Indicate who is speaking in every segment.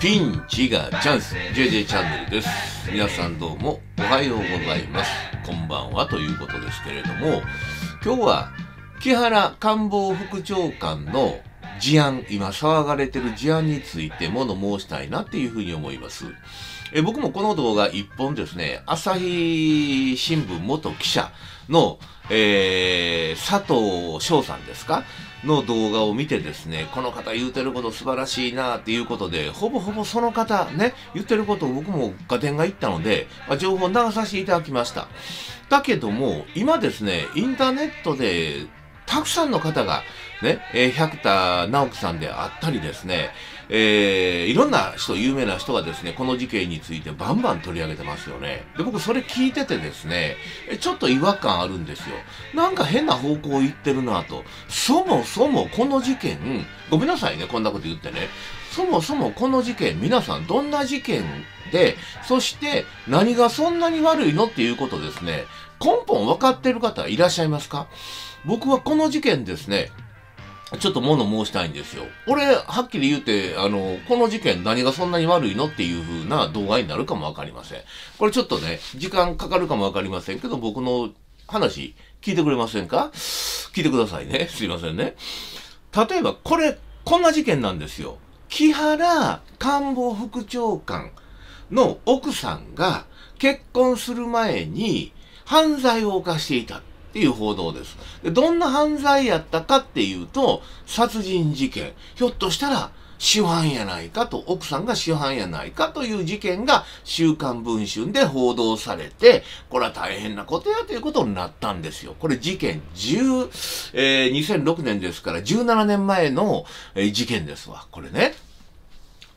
Speaker 1: ピンチがチャンス JJ チャンネルです皆さんどうもおはようございますこんばんはということですけれども今日は木原官房副長官の事案今騒がれてる事案についてもの申したいなっていうふうに思いますえ僕もこの動画一本ですね、朝日新聞元記者の、えー、佐藤翔さんですかの動画を見てですね、この方言うてること素晴らしいなっていうことで、ほぼほぼその方ね、言ってることを僕も合点がいったので、ま情報を流させていただきました。だけども、今ですね、インターネットでたくさんの方が、ね、えー、百田直樹さんであったりですね、えー、いろんな人、有名な人がですね、この事件についてバンバン取り上げてますよね。で、僕それ聞いててですね、ちょっと違和感あるんですよ。なんか変な方向行ってるなと。そもそもこの事件、ごめんなさいね、こんなこと言ってね。そもそもこの事件、皆さんどんな事件で、そして何がそんなに悪いのっていうことですね、根本分かってる方いらっしゃいますか僕はこの事件ですね、ちょっと物申したいんですよ。俺、はっきり言うて、あの、この事件何がそんなに悪いのっていう風な動画になるかもわかりません。これちょっとね、時間かかるかもわかりませんけど、僕の話、聞いてくれませんか聞いてくださいね。すいませんね。例えば、これ、こんな事件なんですよ。木原官房副長官の奥さんが結婚する前に犯罪を犯していた。っていう報道です。で、どんな犯罪やったかっていうと、殺人事件。ひょっとしたら、主犯やないかと、奥さんが主犯やないかという事件が、週刊文春で報道されて、これは大変なことやということになったんですよ。これ事件10、えー、2006年ですから、17年前の、事件ですわ。これね。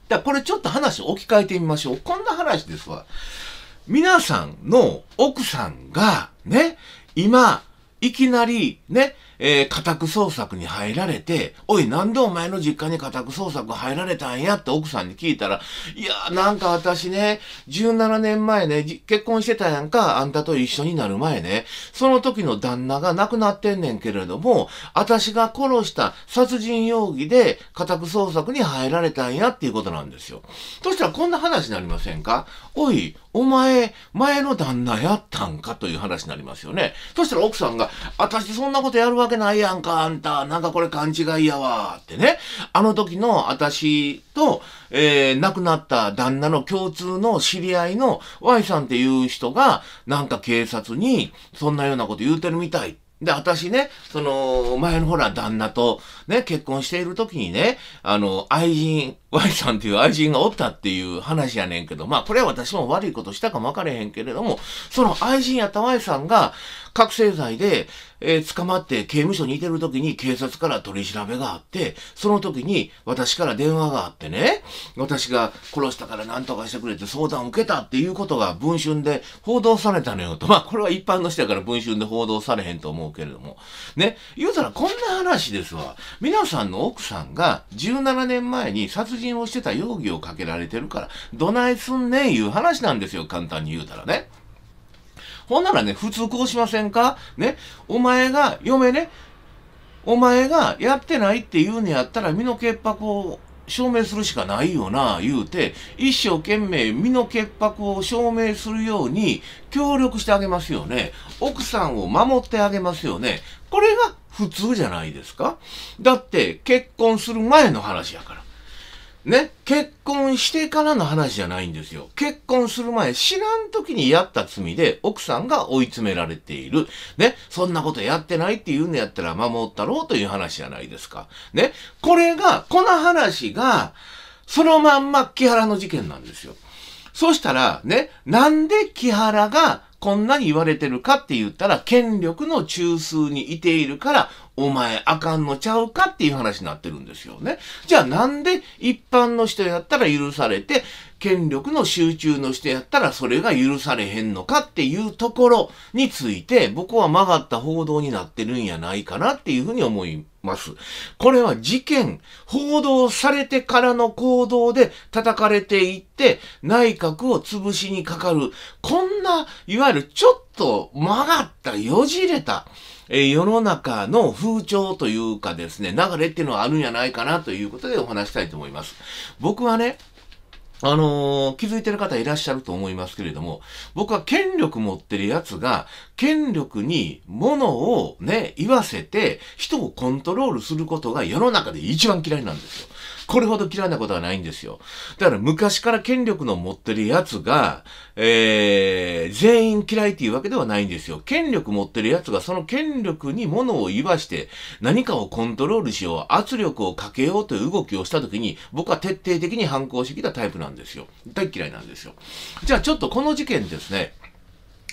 Speaker 1: だこれちょっと話置き換えてみましょう。こんな話ですわ。皆さんの奥さんが、ね、今、いきなり、ね、えー、家宅捜索に入られて、おい、なんでお前の実家に家宅捜索入られたんやって奥さんに聞いたら、いやなんか私ね、17年前ね、結婚してたやんか、あんたと一緒になる前ね、その時の旦那が亡くなってんねんけれども、私が殺した殺人容疑で家宅捜索に入られたんやっていうことなんですよ。そしたらこんな話になりませんかおい、お前、前の旦那やったんかという話になりますよね。そしたら奥さんが、私そんなことやるわけないやんか、あんた。なんかこれ勘違いやわ、ってね。あの時の私と、えー、亡くなった旦那の共通の知り合いの Y さんっていう人が、なんか警察に、そんなようなこと言うてるみたい。で、私ね、その、前のほら、旦那と、ね、結婚している時にね、あの、愛人、Y さんっていう愛人がおったっていう話やねんけど、まあこれは私も悪いことしたかもわかれへんけれども、その愛人やった Y さんが覚醒剤で、えー、捕まって刑務所にいてる時に警察から取り調べがあって、その時に私から電話があってね、私が殺したから何とかしてくれて相談を受けたっていうことが文春で報道されたのよと。まあこれは一般の人やから文春で報道されへんと思うけれども。ね、言うたらこんな話ですわ。皆さんの奥さんが17年前に殺人人をしてた容疑をかけられてるから、どないすんねんいう話なんですよ、簡単に言うたらね。ほんならね、普通こうしませんかね、お前が、嫁ね、お前がやってないって言うんやったら身の潔白を証明するしかないよな、言うて、一生懸命身の潔白を証明するように協力してあげますよね。奥さんを守ってあげますよね。これが普通じゃないですかだって結婚する前の話やから。ね、結婚してからの話じゃないんですよ。結婚する前、知らん時にやった罪で奥さんが追い詰められている。ね、そんなことやってないって言うんやったら守ったろうという話じゃないですか。ね、これが、この話が、そのまんま木原の事件なんですよ。そしたら、ね、なんで木原がこんなに言われてるかって言ったら、権力の中枢にいているから、お前あかんのちゃうかっていう話になってるんですよね。じゃあなんで一般の人やったら許されて、権力の集中の人やったらそれが許されへんのかっていうところについて僕は曲がった報道になってるんやないかなっていうふうに思います。これは事件、報道されてからの行動で叩かれていって内閣を潰しにかかる、こんな、いわゆるちょっと曲がった、よじれた、え世の中の風潮というかですね、流れっていうのはあるんじゃないかなということでお話したいと思います。僕はね、あのー、気づいてる方いらっしゃると思いますけれども、僕は権力持ってるやつが、権力に物をね、言わせて、人をコントロールすることが世の中で一番嫌いなんですよ。これほど嫌いなことはないんですよ。だから昔から権力の持ってるやつが、えー、全員嫌いっていうわけではないんですよ。権力持ってるやつがその権力にものを言わして何かをコントロールしよう、圧力をかけようという動きをした時に僕は徹底的に反抗してきたタイプなんですよ。大嫌いなんですよ。じゃあちょっとこの事件ですね。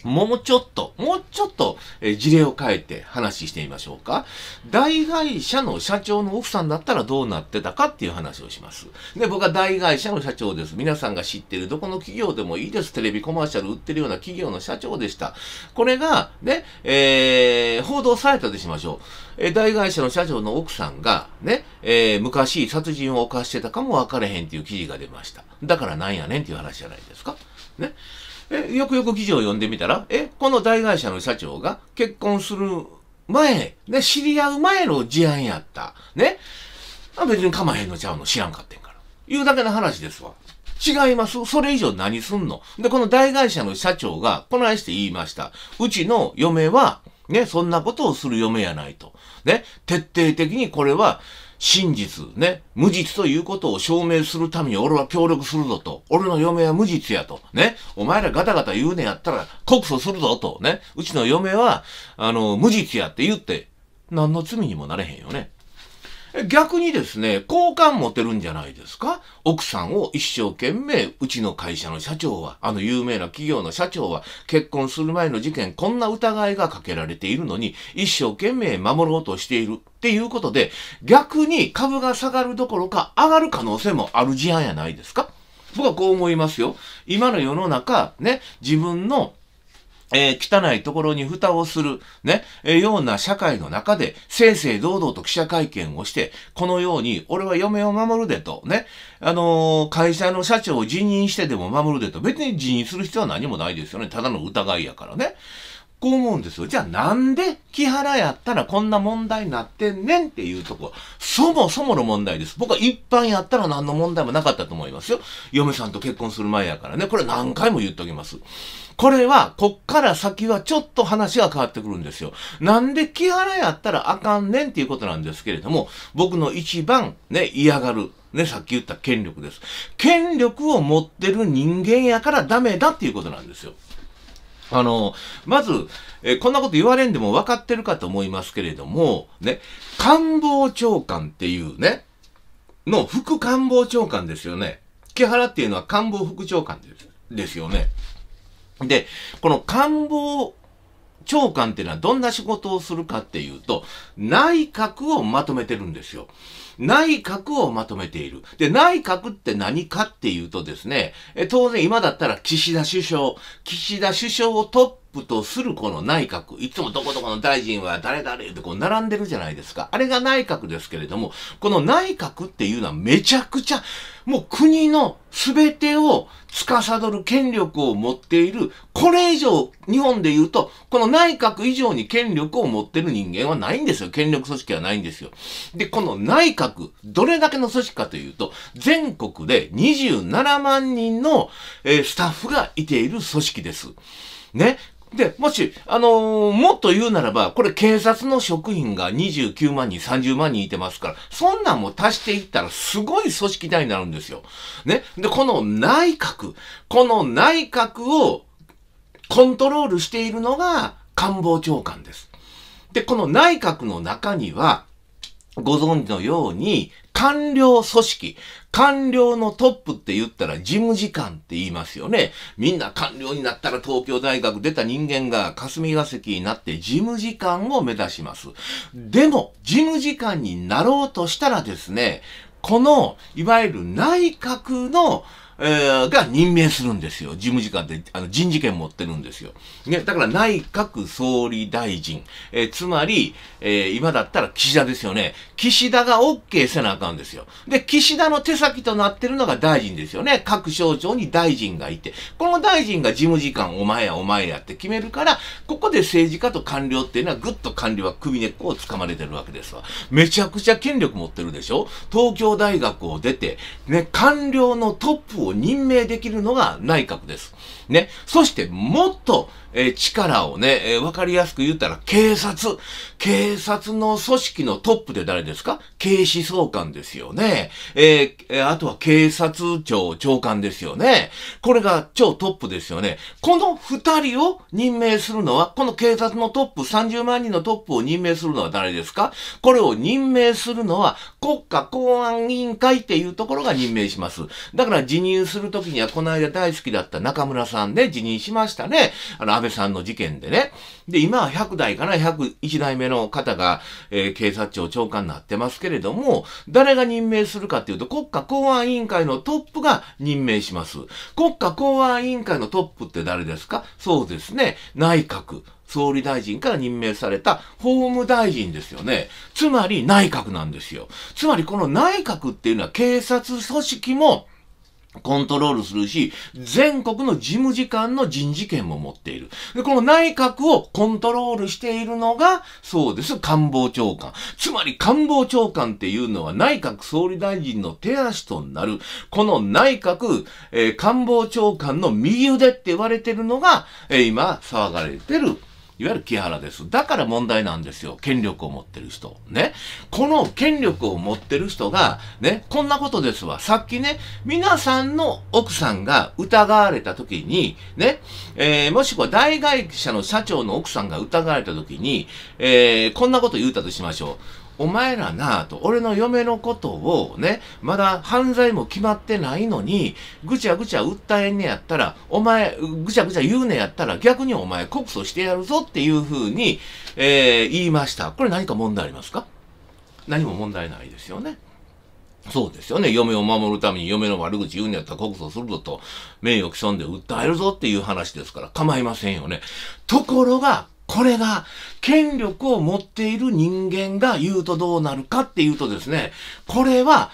Speaker 1: もうちょっと、もうちょっと、えー、事例を変えて話してみましょうか。大会社の社長の奥さんだったらどうなってたかっていう話をします。で、僕は大会社の社長です。皆さんが知ってるどこの企業でもいいです。テレビコマーシャル売ってるような企業の社長でした。これが、ね、えー、報道されたとしましょう。え大会社の社長の奥さんが、ね、えー、昔殺人を犯してたかもわかれへんっていう記事が出ました。だからなんやねんっていう話じゃないですか。ね。え、よくよく記事を読んでみたら、え、この大会社の社長が結婚する前、ね、知り合う前の事案やった。ね。あ別に構えへんのちゃうの知らんかってんから。言うだけの話ですわ。違いますそれ以上何すんので、この大会社の社長が、こないして言いました。うちの嫁は、ね、そんなことをする嫁やないと。ね、徹底的にこれは、真実、ね、無実ということを証明するために俺は協力するぞと、俺の嫁は無実やと、ね、お前らガタガタ言うねやったら告訴するぞと、ね、うちの嫁は、あの、無実やって言って、何の罪にもなれへんよね。逆にですね、好感持てるんじゃないですか奥さんを一生懸命、うちの会社の社長は、あの有名な企業の社長は、結婚する前の事件、こんな疑いがかけられているのに、一生懸命守ろうとしている。っていうことで、逆に株が下がるどころか上がる可能性もある事案やないですか僕はこう思いますよ。今の世の中、ね、自分のえー、汚いところに蓋をする、ね、えー、ような社会の中で、正々堂々と記者会見をして、このように、俺は嫁を守るでと、ね、あのー、会社の社長を辞任してでも守るでと、別に辞任する必要は何もないですよね。ただの疑いやからね。こう思うんですよ。じゃあなんで木原やったらこんな問題になってんねんっていうとこ。そもそもの問題です。僕は一般やったら何の問題もなかったと思いますよ。嫁さんと結婚する前やからね。これ何回も言っときます。これは、こっから先はちょっと話が変わってくるんですよ。なんで木原やったらあかんねんっていうことなんですけれども、僕の一番ね、嫌がるね、さっき言った権力です。権力を持ってる人間やからダメだっていうことなんですよ。あの、まず、えー、こんなこと言われんでも分かってるかと思いますけれども、ね、官房長官っていうね、の副官房長官ですよね。木原っていうのは官房副長官ですですよね。で、この官房長官っていうのはどんな仕事をするかっていうと、内閣をまとめてるんですよ。内閣をまとめている。で、内閣って何かっていうとですね、当然今だったら岸田首相、岸田首相をトップとするこの内閣、いつもどこどこの大臣は誰々ってこう並んでるじゃないですか。あれが内閣ですけれども、この内閣っていうのはめちゃくちゃ、もう国の全てを司る権力を持っている、これ以上、日本で言うと、この内閣以上に権力を持ってる人間はないんですよ。権力組織はないんですよ。で、この内閣、どれだけの組織かというと、全国で27万人の、えー、スタッフがいている組織です。ね。で、もし、あのー、もっと言うならば、これ警察の職員が29万人、30万人いてますから、そんなんも足していったらすごい組織体になるんですよ。ね。で、この内閣、この内閣をコントロールしているのが官房長官です。で、この内閣の中には、ご存知のように、官僚組織、官僚のトップって言ったら事務次官って言いますよね。みんな官僚になったら東京大学出た人間が霞が関になって事務次官を目指します。でも、事務次官になろうとしたらですね、この、いわゆる内閣のえー、が任命するんですよ。事務次官で、あの、人事権持ってるんですよ。ね、だから内閣総理大臣。えー、つまり、えー、今だったら岸田ですよね。岸田が OK せなあかんですよ。で、岸田の手先となってるのが大臣ですよね。各省庁に大臣がいて。この大臣が事務次官お前やお前やって決めるから、ここで政治家と官僚っていうのはぐっと官僚は首根っこを掴まれてるわけですわ。めちゃくちゃ権力持ってるでしょ東京大学を出て、ね、官僚のトップをを任命できるのが内閣です。ね。そしてもっと、えー、力をね、えー、わかりやすく言ったら、警察。警察の組織のトップで誰ですか警視総監ですよね。えー、あとは警察庁長官ですよね。これが超トップですよね。この二人を任命するのは、この警察のトップ、30万人のトップを任命するのは誰ですかこれを任命するのは、国家公安委員会っていうところが任命します。だから辞任するときには、この間大好きだった中村さん。さんで辞任しましたね。あの、安倍さんの事件でね。で、今は100代かな、101代目の方が、えー、警察庁長官になってますけれども、誰が任命するかっていうと、国家公安委員会のトップが任命します。国家公安委員会のトップって誰ですかそうですね、内閣。総理大臣から任命された法務大臣ですよね。つまり内閣なんですよ。つまりこの内閣っていうのは警察組織もコントロールするし、全国の事務次官の人事権も持っている。で、この内閣をコントロールしているのが、そうです、官房長官。つまり官房長官っていうのは内閣総理大臣の手足となる、この内閣、えー、官房長官の右腕って言われてるのが、えー、今、騒がれてるいわゆる木原です。だから問題なんですよ。権力を持ってる人。ね。この権力を持ってる人が、ね、こんなことですわ。さっきね、皆さんの奥さんが疑われた時に、ね、えー、もしくは大会社の社長の奥さんが疑われた時に、えー、こんなこと言うたとしましょう。お前らなぁと、俺の嫁のことをね、まだ犯罪も決まってないのに、ぐちゃぐちゃ訴えんねやったら、お前、ぐちゃぐちゃ言うねやったら、逆にお前告訴してやるぞっていうふうに、えー、言いました。これ何か問題ありますか何も問題ないですよね。そうですよね。嫁を守るために嫁の悪口言うんやったら告訴するぞと、名誉毀損で訴えるぞっていう話ですから構いませんよね。ところが、これが、権力を持っている人間が言うとどうなるかっていうとですね、これは、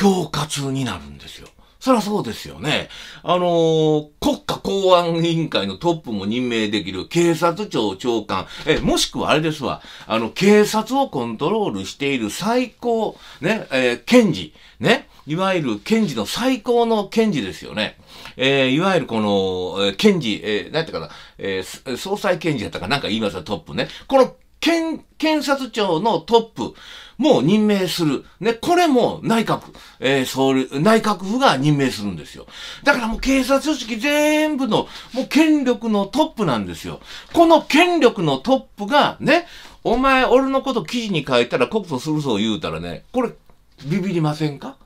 Speaker 1: 恐喝になるんですよ。そりゃそうですよね。あのー、国家公安委員会のトップも任命できる警察庁長官、え、もしくはあれですわ、あの、警察をコントロールしている最高、ね、えー、検事、ね、いわゆる検事の最高の検事ですよね。えー、いわゆるこの、検事、えー、なんていうかな、えー、総裁検事やったかなんか言いますよ、トップね。この、検、検察庁のトップ、もう任命する。ね、これも内閣、えー、総理、内閣府が任命するんですよ。だからもう警察組織全部の、もう権力のトップなんですよ。この権力のトップが、ね、お前、俺のこと記事に書いたら告訴するぞ言うたらね、これ、ビビりませんか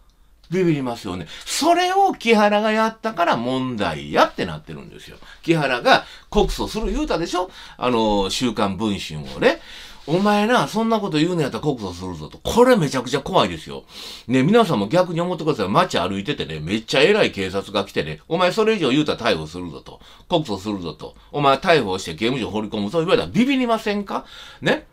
Speaker 1: ビビりますよね。それを木原がやったから問題やってなってるんですよ。木原が告訴する言うたでしょあの、週刊文春をね。お前な、そんなこと言うのやったら告訴するぞと。これめちゃくちゃ怖いですよ。ね、皆さんも逆に思ってください。街歩いててね、めっちゃ偉い警察が来てね、お前それ以上言うたら逮捕するぞと。告訴するぞと。お前逮捕して刑務所放り込むぞ。言われたらビビりませんかね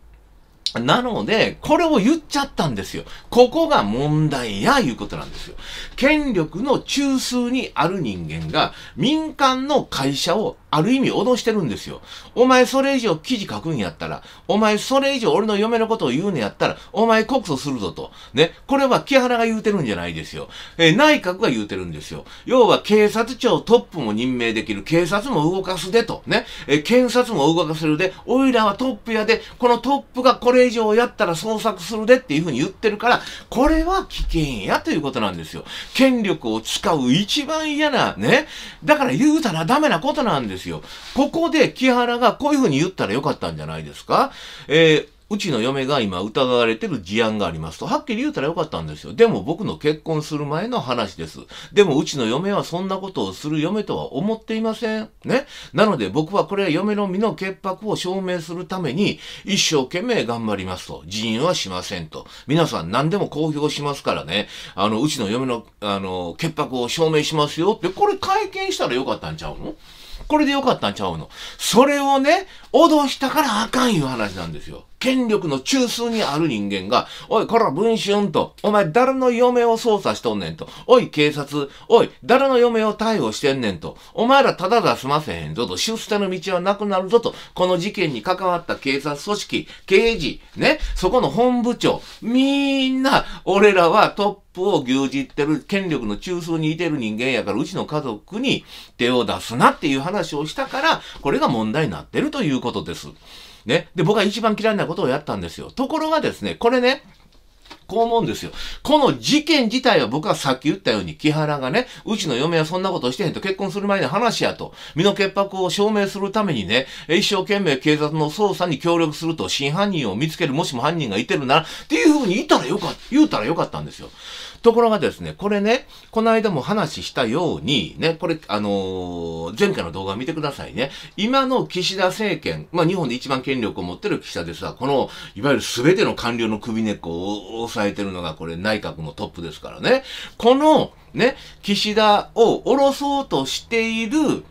Speaker 1: なので、これを言っちゃったんですよ。ここが問題や、いうことなんですよ。権力の中枢にある人間が、民間の会社をある意味脅してるんですよ。お前それ以上記事書くんやったら、お前それ以上俺の嫁のことを言うのやったら、お前告訴するぞと。ね。これは木原が言うてるんじゃないですよ。えー、内閣が言うてるんですよ。要は警察庁トップも任命できる。警察も動かすでと。ね。えー、検察も動かせるで、おいらはトップやで、このトップがこれ以上やったら捜索するでっていうふうに言ってるから、これは危険やということなんですよ。権力を使う一番嫌な、ね。だから言うたらダメなことなんですですよ。ここで木原がこういうふうに言ったらよかったんじゃないですかえーうちの嫁が今疑われてる事案がありますと、はっきり言うたらよかったんですよ。でも僕の結婚する前の話です。でもうちの嫁はそんなことをする嫁とは思っていません。ね。なので僕はこれは嫁の身の潔白を証明するために一生懸命頑張りますと。辞任はしませんと。皆さん何でも公表しますからね。あの、うちの嫁の、あの、潔白を証明しますよって、これ会見したらよかったんちゃうのこれでよかったんちゃうの。それをね、脅したからあかんいう話なんですよ。権力の中枢にある人間が、おい、これは文春と、お前、誰の嫁を捜査しとんねんと、おい、警察、おい、誰の嫁を逮捕してんねんと、お前らただ出すませへんぞと、出世の道はなくなるぞと、この事件に関わった警察組織、刑事、ね、そこの本部長、みんな、俺らはトッププを牛耳ってる権力の中枢にいてる人間やから、うちの家族に手を出すなっていう話をしたから、これが問題になってるということです。ね。で、僕は一番嫌いなことをやったんですよ。ところがですね、これね、こう思うんですよ。この事件自体は僕はさっき言ったように、木原がね、うちの嫁はそんなことしてへんと結婚する前の話やと、身の潔白を証明するためにね、一生懸命警察の捜査に協力すると、真犯人を見つける、もしも犯人がいてるなら、っていうふうに言ったらよかった、言うたらよかったんですよ。ところがですね、これね、この間も話したように、ね、これ、あのー、前回の動画見てくださいね。今の岸田政権、まあ、日本で一番権力を持ってる岸田ですが、この、いわゆる全ての官僚の首根っこを押さえてるのが、これ内閣のトップですからね。この、ね、岸田を下ろそうとしている、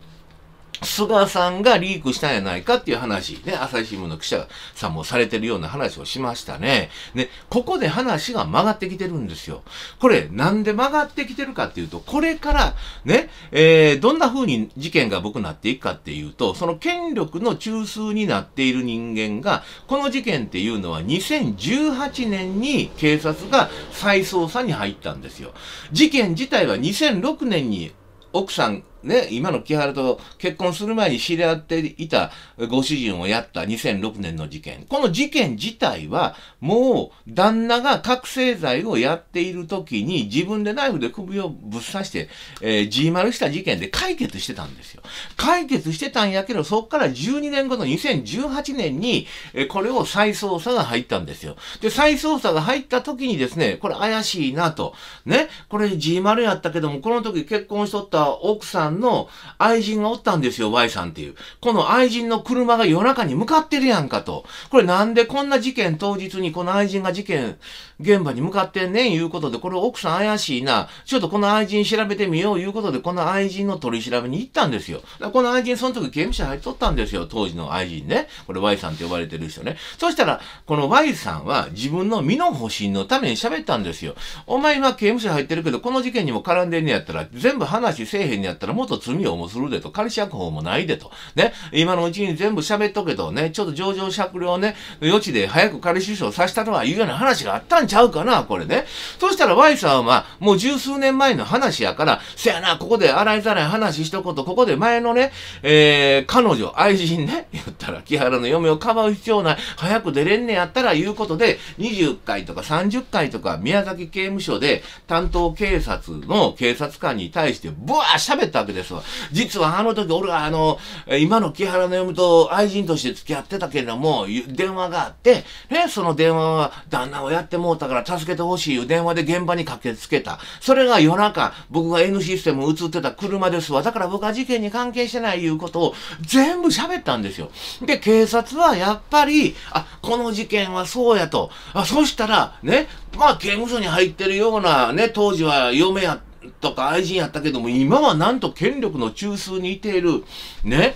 Speaker 1: 菅さんがリークしたんやないかっていう話、ね、朝日新聞の記者さんもされてるような話をしましたね。ね、ここで話が曲がってきてるんですよ。これ、なんで曲がってきてるかっていうと、これから、ね、えー、どんな風に事件が僕なっていくかっていうと、その権力の中枢になっている人間が、この事件っていうのは2018年に警察が再捜査に入ったんですよ。事件自体は2006年に奥さんね、今の木原と結婚する前に知り合っていたご主人をやった2006年の事件。この事件自体は、もう旦那が覚醒剤をやっている時に自分でナイフで首をぶっ刺して、えー、G 丸した事件で解決してたんですよ。解決してたんやけど、そっから12年後の2018年に、えー、これを再捜査が入ったんですよ。で、再捜査が入った時にですね、これ怪しいなと。ね、これ G 丸やったけども、この時結婚しとった奥さんんの愛人がおったんですよ、Y さんっていう。この愛人の車が夜中に向かってるやんかと。これなんでこんな事件当日にこの愛人が事件、現場に向かってんねんいうことで、これ奥さん怪しいな。ちょっとこの愛人調べてみよういうことで、この愛人の取り調べに行ったんですよ。この愛人その時刑務所入っとったんですよ、当時の愛人ね。これ Y さんって呼ばれてる人ね。そしたら、この Y さんは自分の身の保身のために喋ったんですよ。お前今刑務所入ってるけど、この事件にも絡んでんねやったら、全部話せえへんねやったら、もっと罪をもするでと、仮釈放もないでと、ね、今のうちに全部喋っとけとね、ちょっと上場酌量ね、余地で早く仮首相させたとはいうような話があったんちゃうかな、これね。そしたら Y さんは、もう十数年前の話やから、せやな、ここで洗いざらい話しとこと、ここで前のね、えー、彼女、愛人ね、言ったら、木原の嫁をかばう必要ない、早く出れんねやったら、いうことで、20回とか30回とか、宮崎刑務所で、担当警察の警察官に対して、ブワー喋ったわけけですわ。実はあの時、俺はあの、今の木原の嫁と愛人として付き合ってたけれども、電話があって、ね、その電話は旦那をやってもうたから助けてほしいいう電話で現場に駆けつけた。それが夜中、僕が N システム映ってた車ですわ。だから僕は事件に関係してないいうことを全部喋ったんですよ。で、警察はやっぱり、あ、この事件はそうやと。あ、そしたら、ね、まあ刑務所に入ってるような、ね、当時は嫁やった。とか愛人やったけども、今はなんと権力の中枢にいている、ね、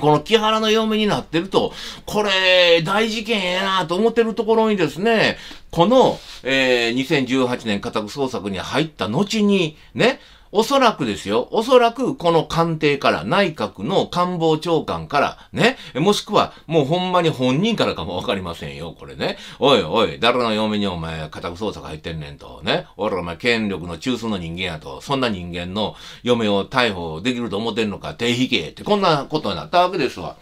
Speaker 1: この木原の嫁になってると、これ、大事件やなと思ってるところにですね、この、えー、2018年家宅捜索に入った後に、ね、おそらくですよ、おそらくこの官邸から、内閣の官房長官から、ね、もしくは、もうほんまに本人からかもわかりませんよ、これね。おいおい、誰の嫁にお前、家宅捜索入ってんねんと、ね。俺お前、権力の中枢の人間やと、そんな人間の嫁を逮捕できると思ってんのか、手引刑って、こんなことになったわけですわ。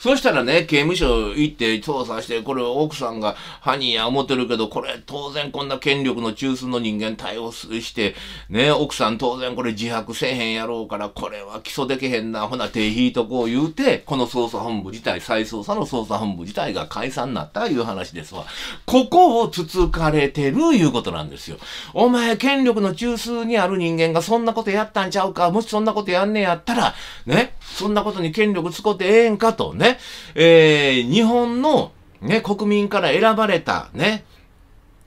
Speaker 1: そしたらね、刑務所行って捜査して、これ奥さんが犯人や思ってるけど、これ当然こんな権力の中枢の人間対応して、ね、奥さん当然これ自白せえへんやろうから、これは起訴できへんな、ほな手引いとこう言うて、この捜査本部自体、再捜査の捜査本部自体が解散になったいう話ですわ。ここをつつかれてるいうことなんですよ。お前、権力の中枢にある人間がそんなことやったんちゃうか、もしそんなことやんねやったら、ね、そんなことに権力こってええんかとね、えー、日本のね、国民から選ばれたね、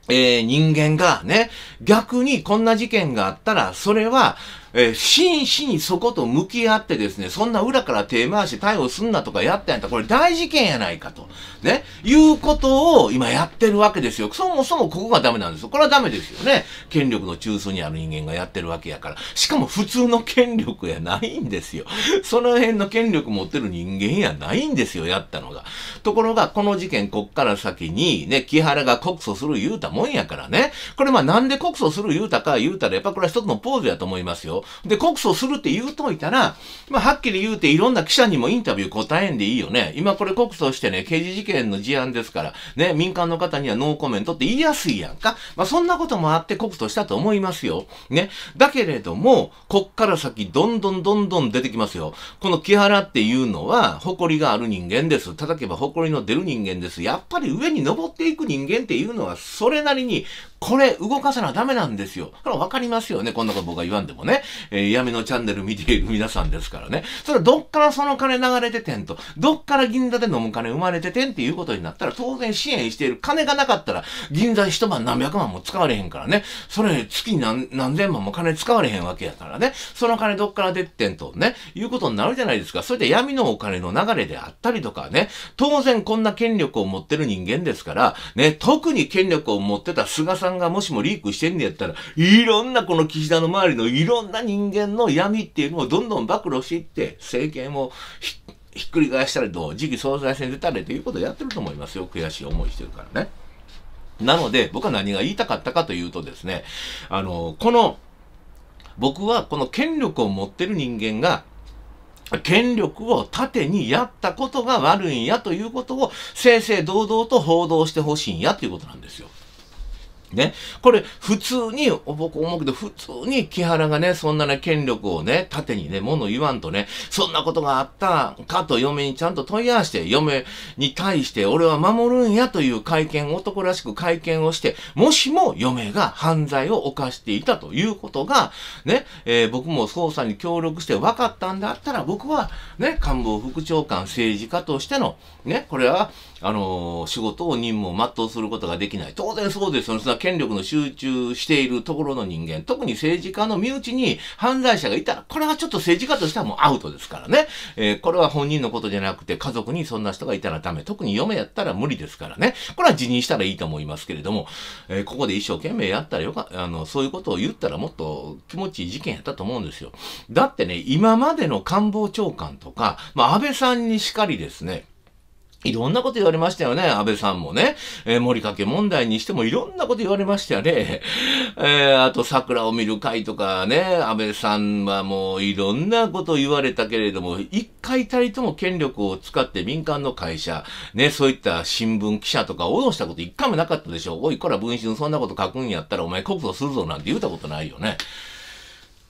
Speaker 1: えー、人間がね、逆にこんな事件があったら、それはえー、真摯にそこと向き合ってですね、そんな裏から手回し逮捕すんなとかやったんやったら、これ大事件やないかと、ね、いうことを今やってるわけですよ。そもそもここがダメなんですよ。これはダメですよね。権力の中枢にある人間がやってるわけやから。しかも普通の権力やないんですよ。その辺の権力持ってる人間やないんですよ、やったのが。ところが、この事件、こっから先に、ね、木原が告訴する言うたもんやからね。これまあなんで告訴する言うたか言うたら、やっぱこれは一つのポーズやと思いますよ。で、告訴するって言うといたら、まあ、はっきり言うていろんな記者にもインタビュー答えんでいいよね。今これ告訴してね、刑事事件の事案ですから、ね、民間の方にはノーコメントって言いやすいやんか。まあ、そんなこともあって告訴したと思いますよ。ね。だけれども、こっから先、どんどんどんどん出てきますよ。この木原っていうのは、誇りがある人間です。叩けば誇りの出る人間です。やっぱり上に登っていく人間っていうのは、それなりにこれ動かさなダメなんですよ。それはわかりますよね。こんなこと僕が言わんでもね。えー、闇のチャンネル見ている皆さんですからね。それどっからその金流れててんと、どっから銀座で飲む金生まれててんっていうことになったら、当然支援している金がなかったら、銀座一晩何百万も使われへんからね。それ月何何千万も金使われへんわけやからね。その金どっから出てんとね、いうことになるじゃないですか。それで闇のお金の流れであったりとかね。当然こんな権力を持ってる人間ですから、ね、特に権力を持ってた菅さんんがもしもリークしてんねやったら、いろんなこの岸田の周りのいろんな人間の闇っていうのをどんどん暴露していって、政権をひっくり返したりと、次期総裁選出たりということをやってると思いますよ。悔しい思いしてるからね。なので、僕は何が言いたかったかというとですね、あの、この、僕はこの権力を持ってる人間が、権力を盾にやったことが悪いんやということを正々堂々と報道してほしいんやということなんですよ。ね。これ、普通に、僕思うけど、普通に木原がね、そんなね、権力をね、盾にね、物言わんとね、そんなことがあったかと嫁にちゃんと問い合わせて、嫁に対して俺は守るんやという会見、男らしく会見をして、もしも嫁が犯罪を犯していたということが、ね、えー、僕も捜査に協力して分かったんであったら、僕は、ね、官房副長官、政治家としての、ね、これは、あの、仕事を任務を全うすることができない。当然そうですよその権力の集中しているところの人間、特に政治家の身内に犯罪者がいたら、これはちょっと政治家としてはもうアウトですからね。えー、これは本人のことじゃなくて、家族にそんな人がいたらダメ。特に嫁やったら無理ですからね。これは辞任したらいいと思いますけれども、えー、ここで一生懸命やったらよか、あの、そういうことを言ったらもっと気持ちいい事件やったと思うんですよ。だってね、今までの官房長官とか、まあ、安倍さんにしかりですね、いろんなこと言われましたよね。安倍さんもね。えー、森かけ問題にしてもいろんなこと言われましたよね。えー、あと桜を見る会とかね、安倍さんはもういろんなこと言われたけれども、一回たりとも権力を使って民間の会社、ね、そういった新聞記者とかを脅したこと一回もなかったでしょ。おい、こら文春そんなこと書くんやったらお前告訴するぞなんて言うたことないよね。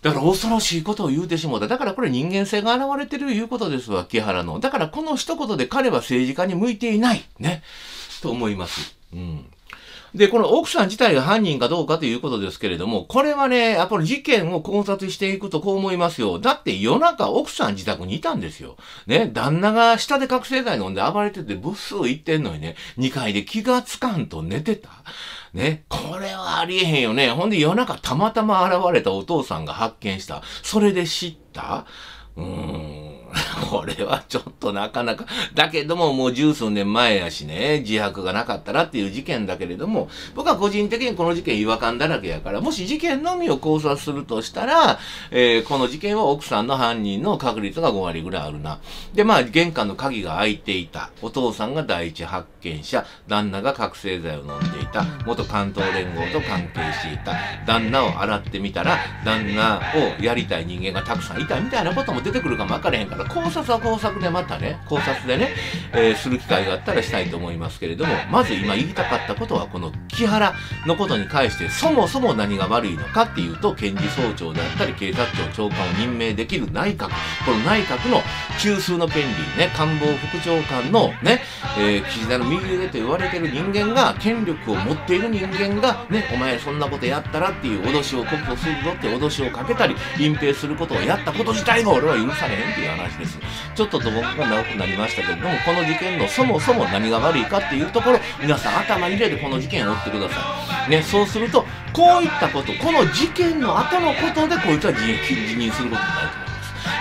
Speaker 1: だから恐ろしいことを言うてしもうた。だからこれ人間性が現れてるいうことですわ、木原の。だからこの一言で彼は政治家に向いていない。ね。と思います。うん。で、この奥さん自体が犯人かどうかということですけれども、これはね、やっぱり事件を考察していくとこう思いますよ。だって夜中奥さん自宅にいたんですよ。ね、旦那が下で覚醒剤飲んで暴れててブス行ってんのにね、2階で気がつかんと寝てた。ね、これはありえへんよね。ほんで夜中たまたま現れたお父さんが発見した。それで知ったうーん。これはちょっとなかなか、だけどももう十数年前やしね、自白がなかったらっていう事件だけれども、僕は個人的にこの事件違和感だらけやから、もし事件のみを考察するとしたら、えー、この事件は奥さんの犯人の確率が5割ぐらいあるな。で、まあ、玄関の鍵が開いていた。お父さんが第一発見者。旦那が覚醒剤を飲んでいた。元関東連合と関係していた。旦那を洗ってみたら、旦那をやりたい人間がたくさんいたみたいなことも出てくるかもわからへんから、か考察は考察でまたね、考察でね、えー、する機会があったらしたいと思いますけれども、まず今言いたかったことは、この木原のことに関して、そもそも何が悪いのかっていうと、検事総長であったり、警察庁長官を任命できる内閣、この内閣の中枢の権利、ね、官房副長官のね、えー、岸田の右腕と言われてる人間が、権力を持っている人間が、ね、お前そんなことやったらっていう脅しを告訴するぞって脅しをかけたり、隠蔽することをやったこと自体が俺は許されへんっていう話です。ちょっと土僕が長くなりましたけれども、この事件のそもそも何が悪いかっていうところ、皆さん頭入れてこの事件を追ってください。ね、そうすると、こういったこと、この事件の後のことで、こいつは辞任することになると思います。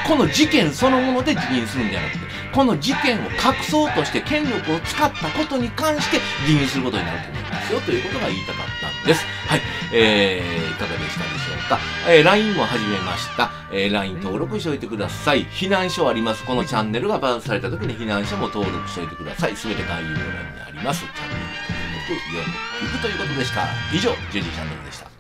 Speaker 1: この事件そのもので辞任するんじゃなくて、この事件を隠そうとして権力を使ったことに関して辞任することになると思いますよということが言いたかったんです。はい。えー、いかがでしたでしょうか。えー、LINE も始めました。えー、LINE 登録しておいてください。避難所あります。このチャンネルがバラスされた時に避難所も登録しておいてください。すべて概要欄にあります。チャンネル登録、よろしくということでした。以上、ジュリーチャンネルでした。